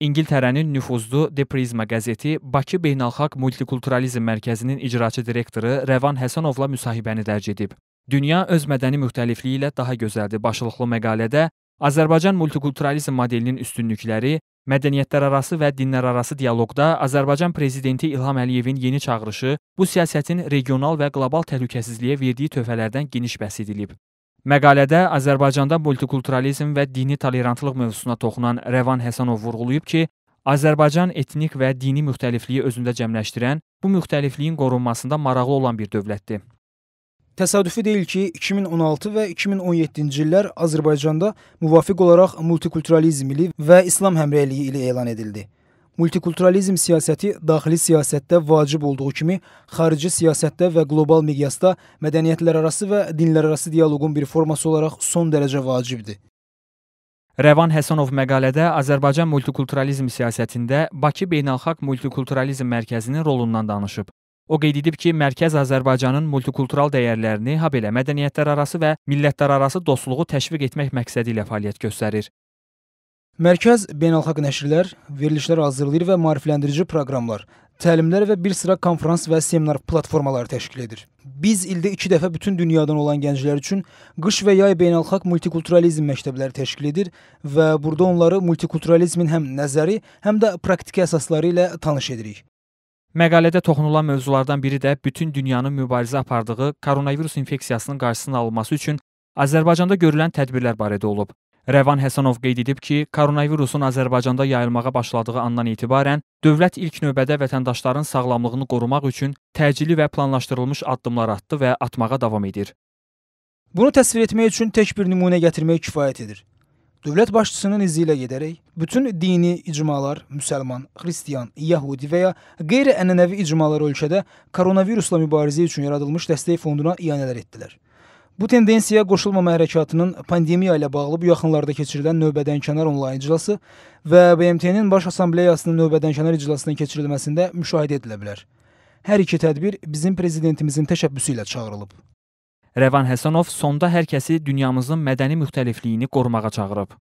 İngiltərənin nüfuzlu The Prisma qəzeti Bakı Beynəlxalq Multikulturalizm Mərkəzinin icraçı direktoru Rəvan Həsənovla müsahibəni dərc edib. Dünya öz mədəni müxtəlifliyi ilə daha gözəldir başlıqlı məqalədə Azərbaycan multikulturalizm modelinin üstünlükləri, mədəniyyətlərarası və dinlərarası dialoqda Azərbaycan prezidenti İlham Əliyevin yeni çağırışı bu siyasətin regional və qlobal təhlükəsizliyə verdiyi töhfələrdən geniş bəhs edilib. Məqalədə Azərbaycanda multikulturalizm və dini tolerantlıq mövzusuna toxunan Rəvan Həsənov vurğulayıb ki, Azərbaycan etnik və dini müxtəlifliyi özündə cəmləşdirən, bu müxtəlifliyin qorunmasında maraqlı olan bir dövlətdir. Təsadüfi deyil ki, 2016 və 2017-ci illər Azərbaycanda müvafiq olaraq multikulturalizm ili və İslam həmrəyliyi ili elan edildi. Multikulturalizm siyasəti daxili siyasətdə vacib olduğu kimi, xarici siyasətdə və qlobal miqyasda mədəniyyətlərarası və dinlərarası dialoqun bir forması olaraq son dərəcə vacibdir. Rəvan Həsənov məqalədə Azərbaycan multikulturalizm siyasətində Bakı Beynəlxalq Multikulturalizm Mərkəzinin rolundan danışıb. O qeyd edib ki, mərkəz Azərbaycanın multikultural dəyərlərini, habelə mədəniyyətlərarası və millətlərarası dostluğu təşviq etmək məqsədi ilə fəaliyyət göstərir. Mərkəz beynəlxalq nəşrlər, verilişlər hazırlayır və maarifləndirici proqramlar, təlimlər və bir sıra konfrans və seminar platformaları təşkil edir. Biz ildə 2 dəfə bütün dünyadan olan gənclər üçün qış və yay beynəlxalq multikulturalizm məktəbləri təşkil edir və burada onları multikulturalizmin həm nəzəri, həm də praktiki əsasları ilə tanış edirik. Məqalədə toxunulan mövzulardan biri də bütün dünyanın mübarizə apardığı koronavirus infeksiyasının qarşısının alınması üçün Azərbaycanda görülən tədbirlər barədə olub. Rəvan Həsənov qeyd edib ki, koronavirusun Azərbaycanda yayılmağa başladığı andan etibarən dövlət ilk növbədə vətəndaşların sağlamlığını qorumaq üçün təcili və planlaşdırılmış addımlar atdı və atmağa davam edir. Bunu təsvir etmək üçün tək bir nümunə gətirmək kifayət edir. Dövlət başçısının izi ilə gedərək, bütün dini icmalar, müsəlman, xristiyan, yəhudi və ya qeyri-ənənəvi icmalar ölkədə koronavirusla mübarizə üçün yaradılmış dəstək fonduna iyanələr etdilər. Bu tendensiyaya qoşulmama hərəkatının pandemiya ilə bağlı bu yaxınlarda keçirilən növbədənkənar onlayn iclası və BMT-nin Baş Assambleyasının növbədənkənar iclasının keçirilməsində müşahidə edilə bilər. Hər iki tədbir bizim prezidentimizin təşəbbüsü ilə çağırılıb. Rəvan Həsənov sonda hər kəsi dünyamızın mədəni müxtəlifliyini qorumağa çağırıb.